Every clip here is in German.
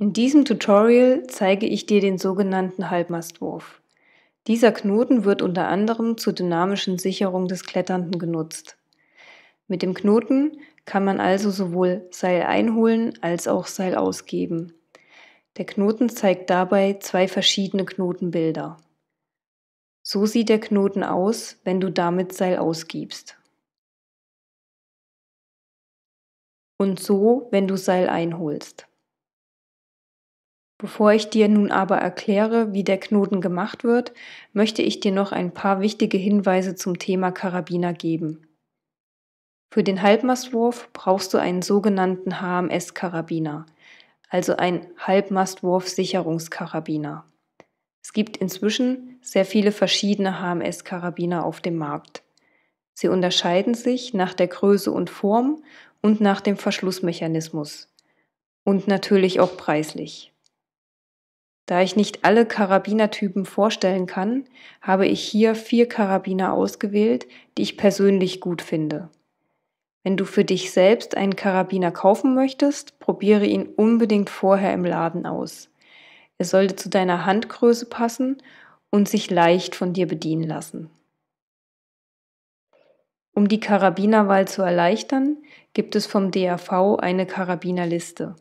In diesem Tutorial zeige ich dir den sogenannten Halbmastwurf. Dieser Knoten wird unter anderem zur dynamischen Sicherung des Kletternden genutzt. Mit dem Knoten kann man also sowohl Seil einholen als auch Seil ausgeben. Der Knoten zeigt dabei zwei verschiedene Knotenbilder. So sieht der Knoten aus, wenn du damit Seil ausgibst. Und so, wenn du Seil einholst. Bevor ich dir nun aber erkläre, wie der Knoten gemacht wird, möchte ich dir noch ein paar wichtige Hinweise zum Thema Karabiner geben. Für den Halbmastwurf brauchst du einen sogenannten HMS-Karabiner, also ein Halbmastwurf-Sicherungskarabiner. Es gibt inzwischen sehr viele verschiedene HMS-Karabiner auf dem Markt. Sie unterscheiden sich nach der Größe und Form und nach dem Verschlussmechanismus und natürlich auch preislich. Da ich nicht alle Karabinertypen vorstellen kann, habe ich hier vier Karabiner ausgewählt, die ich persönlich gut finde. Wenn du für dich selbst einen Karabiner kaufen möchtest, probiere ihn unbedingt vorher im Laden aus. Er sollte zu deiner Handgröße passen und sich leicht von dir bedienen lassen. Um die Karabinerwahl zu erleichtern, gibt es vom DAV eine Karabinerliste.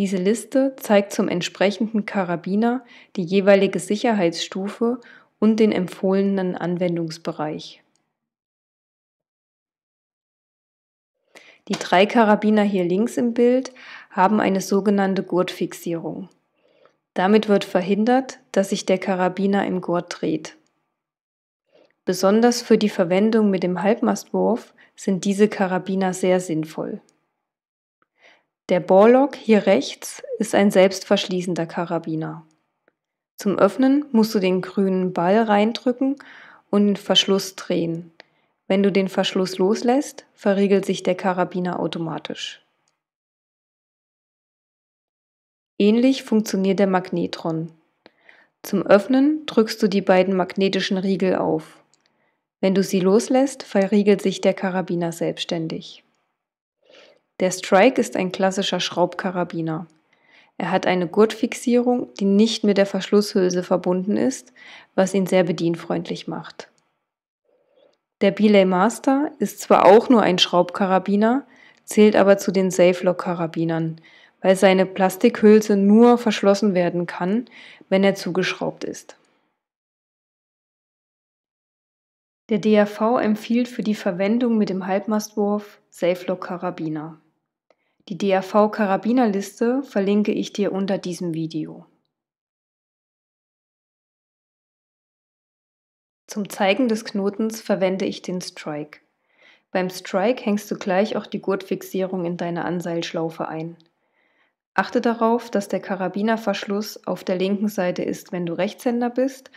Diese Liste zeigt zum entsprechenden Karabiner die jeweilige Sicherheitsstufe und den empfohlenen Anwendungsbereich. Die drei Karabiner hier links im Bild haben eine sogenannte Gurtfixierung. Damit wird verhindert, dass sich der Karabiner im Gurt dreht. Besonders für die Verwendung mit dem Halbmastwurf sind diese Karabiner sehr sinnvoll. Der Bohrlock hier rechts ist ein selbstverschließender Karabiner. Zum Öffnen musst du den grünen Ball reindrücken und den Verschluss drehen. Wenn du den Verschluss loslässt, verriegelt sich der Karabiner automatisch. Ähnlich funktioniert der Magnetron. Zum Öffnen drückst du die beiden magnetischen Riegel auf. Wenn du sie loslässt, verriegelt sich der Karabiner selbstständig. Der Strike ist ein klassischer Schraubkarabiner. Er hat eine Gurtfixierung, die nicht mit der Verschlusshülse verbunden ist, was ihn sehr bedienfreundlich macht. Der Belay Master ist zwar auch nur ein Schraubkarabiner, zählt aber zu den Safe-Lock-Karabinern, weil seine Plastikhülse nur verschlossen werden kann, wenn er zugeschraubt ist. Der DAV empfiehlt für die Verwendung mit dem Halbmastwurf Safe-Lock-Karabiner. Die DAV Karabinerliste verlinke ich dir unter diesem Video. Zum Zeigen des Knotens verwende ich den Strike. Beim Strike hängst du gleich auch die Gurtfixierung in deine Anseilschlaufe ein. Achte darauf, dass der Karabinerverschluss auf der linken Seite ist, wenn du Rechtshänder bist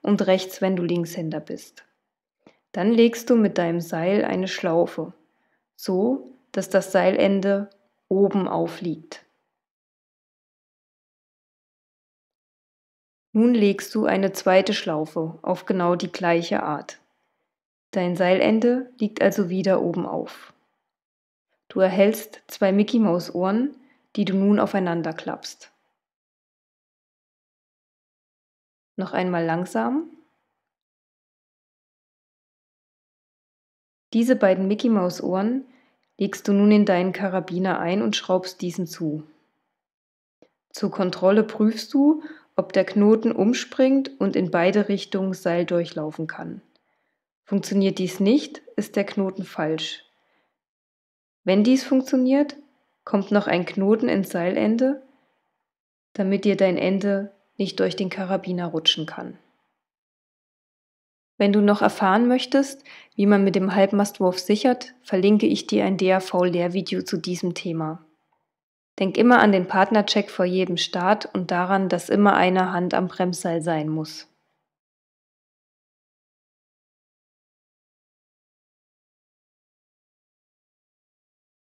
und rechts, wenn du Linkshänder bist. Dann legst du mit deinem Seil eine Schlaufe, so dass das Seilende oben aufliegt. Nun legst du eine zweite Schlaufe auf genau die gleiche Art. Dein Seilende liegt also wieder oben auf. Du erhältst zwei Mickey Maus Ohren, die du nun aufeinander klappst. Noch einmal langsam. Diese beiden Mickey Maus Ohren legst du nun in deinen Karabiner ein und schraubst diesen zu. Zur Kontrolle prüfst du, ob der Knoten umspringt und in beide Richtungen Seil durchlaufen kann. Funktioniert dies nicht, ist der Knoten falsch. Wenn dies funktioniert, kommt noch ein Knoten ins Seilende, damit dir dein Ende nicht durch den Karabiner rutschen kann. Wenn du noch erfahren möchtest, wie man mit dem Halbmastwurf sichert, verlinke ich dir ein DAV-Lehrvideo zu diesem Thema. Denk immer an den Partnercheck vor jedem Start und daran, dass immer eine Hand am Bremsseil sein muss.